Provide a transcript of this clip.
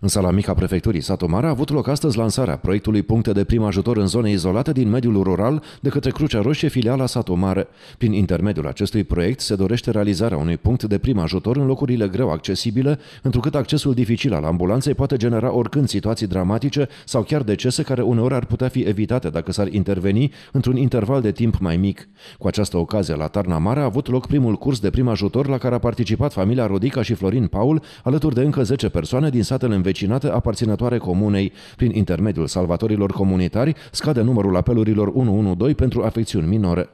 În sala mica prefecturii mare a avut loc astăzi lansarea proiectului Puncte de prim ajutor în zone izolate din mediul rural de către Crucea Roșie, filiala mare. Prin intermediul acestui proiect se dorește realizarea unui punct de prim ajutor în locurile greu accesibile, întrucât accesul dificil al ambulanței poate genera oricând situații dramatice sau chiar decese care uneori ar putea fi evitate dacă s-ar interveni într-un interval de timp mai mic. Cu această ocazie, la Tarna Mare a avut loc primul curs de prim ajutor la care a participat familia Rodica și Florin Paul, alături de încă 10 persoane din satele în învecinate aparținătoare comunei. Prin intermediul salvatorilor comunitari scade numărul apelurilor 112 pentru afecțiuni minore.